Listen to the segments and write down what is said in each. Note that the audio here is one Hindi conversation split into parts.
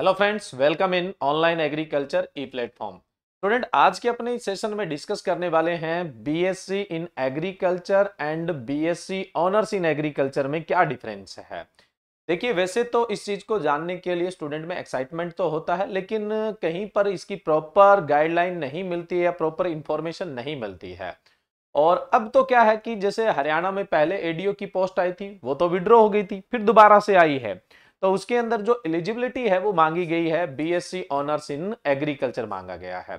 hello friends welcome in online agriculture E platform student आज के अपने सेशन में डिस्कस करने वाले हैं BSc in agriculture and BSc honours in agriculture में क्या डिफरेंस है देखिए वैसे तो इस चीज को जानने के लिए स्टूडेंट में एक्साइटमेंट तो होता है लेकिन कहीं पर इसकी प्रॉपर गाइडलाइन नहीं मिलती है या प्रॉपर इंफॉर्मेशन नहीं मिलती है और अब तो क्या है कि जैसे हरियाणा में पहले एडीओ की पोस्ट आई थी वो तो विड्रॉ हो गई थी फिर दोबारा से आई है तो उसके अंदर जो एलिजिबिलिटी है वो मांगी गई है बीएससी ऑनर्स इन एग्रीकल्चर मांगा गया है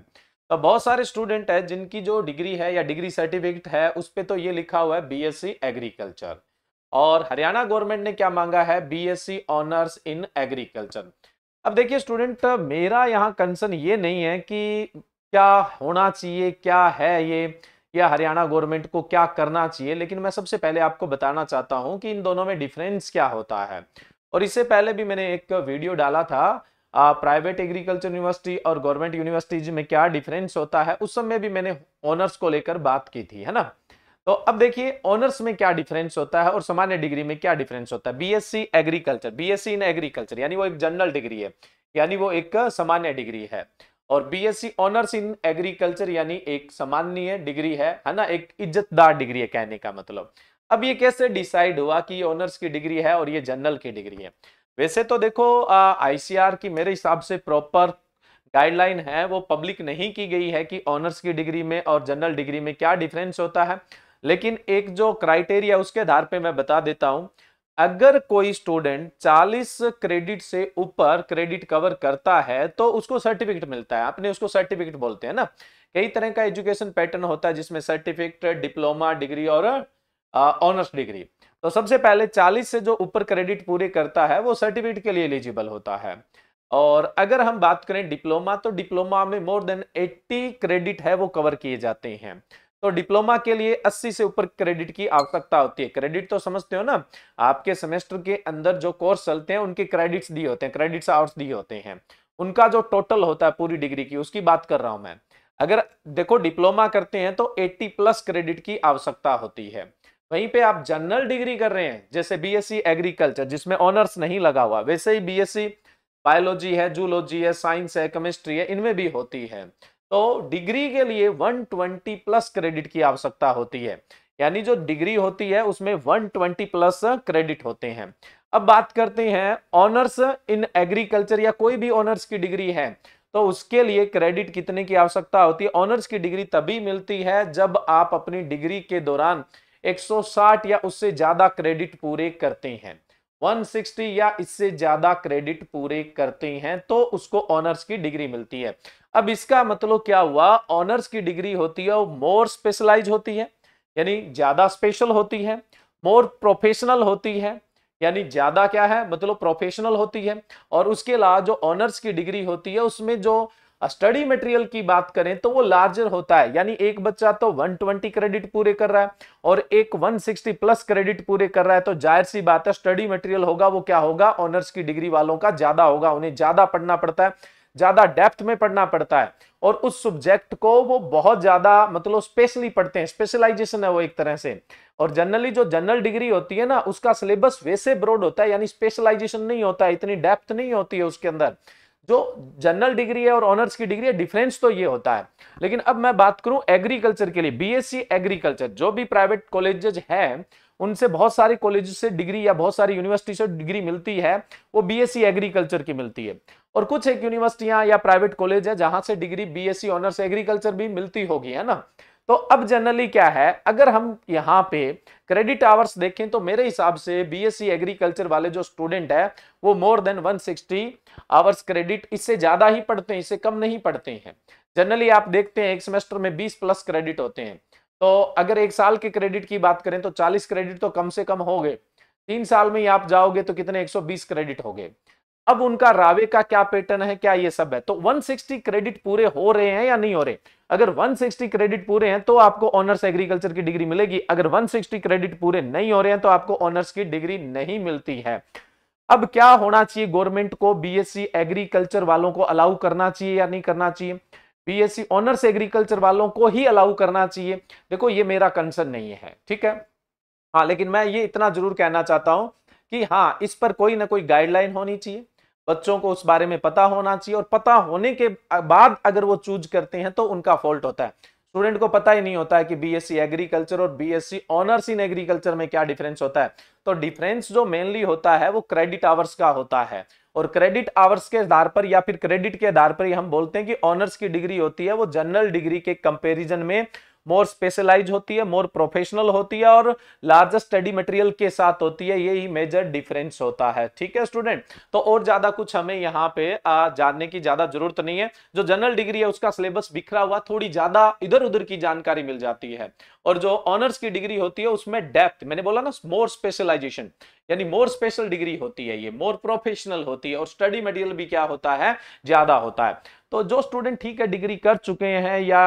तो बहुत सारे स्टूडेंट है जिनकी जो डिग्री है या डिग्री सर्टिफिकेट है उस पर तो ये लिखा हुआ है सी एग्रीकल्चर और हरियाणा गवर्नमेंट ने क्या मांगा है बीएससी ऑनर्स इन एग्रीकल्चर अब देखिए स्टूडेंट मेरा यहाँ कंसर्न ये नहीं है कि क्या होना चाहिए क्या है ये या हरियाणा गवर्नमेंट को क्या करना चाहिए लेकिन मैं सबसे पहले आपको बताना चाहता हूँ कि इन दोनों में डिफरेंस क्या होता है और इससे पहले भी मैंने एक वीडियो डाला था प्राइवेट एग्रीकल्चर यूनिवर्सिटी और गवर्नमेंट यूनिवर्सिटीज में क्या डिफरेंस होता है उस समय भी मैंने ऑनर्स को लेकर बात की थी है ना तो अब देखिए ऑनर्स में क्या डिफरेंस होता है और सामान्य डिग्री में क्या डिफरेंस होता है BSc agriculture BSc in agriculture यानी वो एक जनरल डिग्री है यानी वो एक सामान्य डिग्री है और बीएससी ऑनर्स इन एग्रीकल्चर यानी एक सामान्य डिग्री है है ना एक इज्जतदार डिग्री है कहने का मतलब अब ये कैसे डिसाइड हुआ कि ये ऑनर्स की डिग्री है और ये जनरल की डिग्री है वैसे तो देखो आईसीआर की मेरे हिसाब से प्रॉपर गाइडलाइन है वो पब्लिक नहीं की गई है कि ऑनर्स की डिग्री में और जनरल डिग्री में क्या डिफरेंस होता है लेकिन एक जो क्राइटेरिया उसके आधार पे मैं बता देता हूँ अगर कोई स्टूडेंट 40 क्रेडिट से ऊपर क्रेडिट कवर करता है तो उसको सर्टिफिकेट मिलता है अपने उसको सर्टिफिकेट बोलते हैं ना कई तरह का एजुकेशन पैटर्न होता है जिसमें सर्टिफिकेट डिप्लोमा डिग्री और ऑनर्स डिग्री तो सबसे पहले 40 से जो ऊपर क्रेडिट पूरे करता है वो सर्टिफिकेट के लिए एलिजिबल होता है और अगर हम बात करें डिप्लोमा तो डिप्लोमा में मोर देन 80 क्रेडिट है वो कवर किए जाते हैं तो डिप्लोमा के लिए 80 से ऊपर क्रेडिट की आवश्यकता होती है क्रेडिट तो समझते हो ना आपके सेमेस्टर के अंदर जो कोर्स चलते हैं उनके क्रेडिट्स दिए होते हैं क्रेडिट्स आवर्स दिए होते हैं उनका जो टोटल होता है पूरी डिग्री की उसकी बात कर रहा हूं मैं अगर देखो डिप्लोमा करते हैं तो 80 प्लस क्रेडिट की आवश्यकता होती है वहीं पे आप जनरल डिग्री कर रहे हैं जैसे बीएससी एग्रीकल्चर जिसमें ऑनर्स नहीं लगा हुआ वैसे ही बीएससी बायोलॉजी है जूलॉजी है साइंस है केमिस्ट्री है इनमें भी होती है तो डिग्री के लिए 120 प्लस क्रेडिट की आवश्यकता होती है यानी जो डिग्री होती है उसमें 120 प्लस क्रेडिट होते हैं अब बात करते हैं ऑनर्स इन एग्रीकल्चर या कोई भी ऑनर्स की डिग्री है तो उसके लिए क्रेडिट कितने की आवश्यकता होती है ऑनर्स की डिग्री तभी मिलती है जब आप अपनी डिग्री के दौरान 160 या उससे ज्यादा क्रेडिट पूरे करते हैं 160 या इससे ज्यादा क्रेडिट पूरे करते हैं तो उसको ऑनर्स की डिग्री मिलती है अब इसका मतलब क्या हुआ ऑनर्स की डिग्री होती है वो मोर स्पेशलाइज होती है यानी ज्यादा स्पेशल होती है मोर प्रोफेशनल होती है यानी ज्यादा क्या है मतलब प्रोफेशनल होती है और उसके अलावा जो ऑनर्स की डिग्री होती है उसमें जो स्टडी मटेरियल की बात करें तो वो लार्जर होता है यानी एक बच्चा तो 120 क्रेडिट पूरे कर रहा है और एक 160 प्लस क्रेडिट पूरे कर रहा है तो जाहिर सी बात है स्टडी मटेरियल होगा वो क्या होगा ऑनर्स की डिग्री वालों का ज्यादा होगा उन्हें ज्यादा पढ़ना पड़ता है ज्यादा डेप्थ में पढ़ना पड़ता है और उस सब्जेक्ट को वो बहुत ज्यादा मतलब स्पेशली पढ़ते हैं स्पेशलाइजेशन है वो एक तरह से और जनरली जो जनरल डिग्री होती है ना उसका सिलेबस वैसे ब्रॉड होता है यानी स्पेशलाइजेशन नहीं होता है इतनी डेप्थ नहीं होती है उसके अंदर जो जनरल डिग्री है और ऑनर्स की डिग्री है डिफरेंस तो ये होता है लेकिन अब मैं बात करूं एग्रीकल्चर के लिए बीएससी एग्रीकल्चर जो भी प्राइवेट कॉलेजेज है उनसे बहुत सारे कॉलेज से डिग्री या बहुत सारी यूनिवर्सिटी से डिग्री मिलती है वो बीएससी एग्रीकल्चर की मिलती है और कुछ एक यूनिवर्सिटियां या प्राइवेट कॉलेज है जहां से डिग्री बीएससी ऑनर्स एग्रीकल्चर भी मिलती होगी है ना तो अब जनरली क्या है अगर हम यहाँ पे क्रेडिट आवर्स देखें तो मेरे हिसाब से बीएससी एग्रीकल्चर e वाले जो स्टूडेंट है वो मोर देन 160 आवर्स क्रेडिट इससे ज्यादा ही पढ़ते हैं इससे कम नहीं पढ़ते हैं जनरली आप देखते हैं एक सेमेस्टर में 20 प्लस क्रेडिट होते हैं तो अगर एक साल के क्रेडिट की बात करें तो 40 क्रेडिट तो कम से कम हो गए तीन साल में ही आप जाओगे तो कितने 120 क्रेडिट हो गए अब उनका रावे का क्या पैटर्न है क्या ये सब है तो 160 क्रेडिट पूरे हो रहे हैं या नहीं हो रहे अगर 160 क्रेडिट पूरे हैं तो आपको ऑनर्स एग्रीकल्चर की डिग्री मिलेगी अगर 160 क्रेडिट पूरे नहीं हो रहे हैं तो आपको ऑनर्स की डिग्री नहीं मिलती है अब क्या होना चाहिए गवर्नमेंट को बी एग्रीकल्चर e वालों को अलाउ करना चाहिए या नहीं करना चाहिए बी ऑनर्स एग्रीकल्चर वालों को ही अलाउ करना चाहिए देखो ये मेरा कंसर्न नहीं है ठीक है हाँ लेकिन मैं ये इतना जरूर कहना चाहता हूं कि हाँ इस पर कोई ना कोई गाइडलाइन होनी चाहिए बच्चों को उस बारे में पता होना चाहिए और पता होने के बाद अगर वो चूज करते हैं तो उनका फॉल्ट होता है स्टूडेंट को पता ही नहीं होता है कि बीएससी एग्रीकल्चर और बीएससी ऑनर्स इन एग्रीकल्चर में क्या डिफरेंस होता है तो डिफरेंस जो मेनली होता है वो क्रेडिट आवर्स का होता है और क्रेडिट आवर्स के आधार पर या फिर क्रेडिट के आधार पर ही हम बोलते हैं कि ऑनर्स की डिग्री होती है वो जनरल डिग्री के कंपेरिजन में मोर स्पेशलाइज होती है मोर प्रोफेशनल होती है और लार्जेस्ट स्टडी मटेरियल के साथ होती है यही मेजर डिफरेंस होता है ठीक है स्टूडेंट तो और ज्यादा कुछ हमें यहाँ पे आ, जानने की ज्यादा जरूरत नहीं है जो जनरल डिग्री है उसका सिलेबस बिखरा हुआ थोड़ी ज्यादा इधर उधर की जानकारी मिल जाती है और जो ऑनर्स की डिग्री होती है उसमें डेप्थ मैंने बोला ना मोर स्पेशलाइजेशन यानी मोर स्पेशल डिग्री होती है ये मोर प्रोफेशनल होती है और स्टडी मटेरियल भी क्या होता है ज्यादा होता है तो जो स्टूडेंट ठीक है डिग्री कर चुके हैं या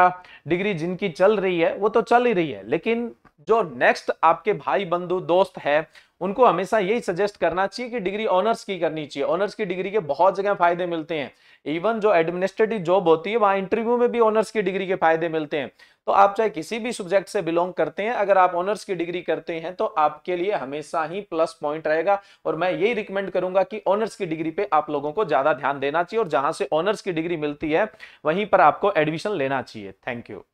डिग्री जिनकी चल रही है वो तो चल ही रही है लेकिन जो नेक्स्ट आपके भाई बंधु दोस्त है उनको हमेशा यही सजेस्ट करना चाहिए कि डिग्री ऑनर्स की करनी चाहिए ऑनर्स की डिग्री के बहुत जगह फायदे मिलते हैं इवन जो एडमिनिस्ट्रेटिव जॉब होती है वहां इंटरव्यू में भी ऑनर्स की डिग्री के फायदे मिलते हैं तो आप चाहे किसी भी सब्जेक्ट से बिलोंग करते हैं अगर आप ऑनर्स की डिग्री करते हैं तो आपके लिए हमेशा ही प्लस पॉइंट रहेगा और मैं यही रिकमेंड करूंगा कि ऑनर्स की डिग्री पे आप लोगों को ज्यादा ध्यान देना चाहिए और जहां से ऑनर्स की डिग्री मिलती है वहीं पर आपको एडमिशन लेना चाहिए थैंक यू